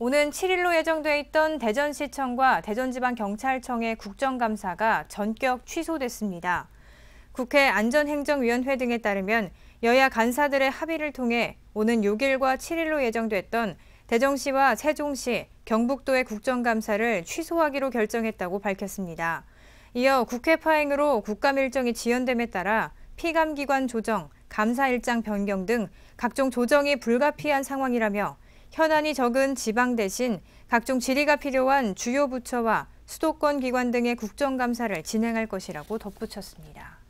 오는 7일로 예정돼 있던 대전시청과 대전지방경찰청의 국정감사가 전격 취소됐습니다. 국회 안전행정위원회 등에 따르면 여야 간사들의 합의를 통해 오는 6일과 7일로 예정됐던 대전시와 세종시, 경북도의 국정감사를 취소하기로 결정했다고 밝혔습니다. 이어 국회 파행으로 국감 일정이 지연됨에 따라 피감기관 조정, 감사 일장 변경 등 각종 조정이 불가피한 상황이라며 현안이 적은 지방 대신 각종 질의가 필요한 주요 부처와 수도권 기관 등의 국정감사를 진행할 것이라고 덧붙였습니다.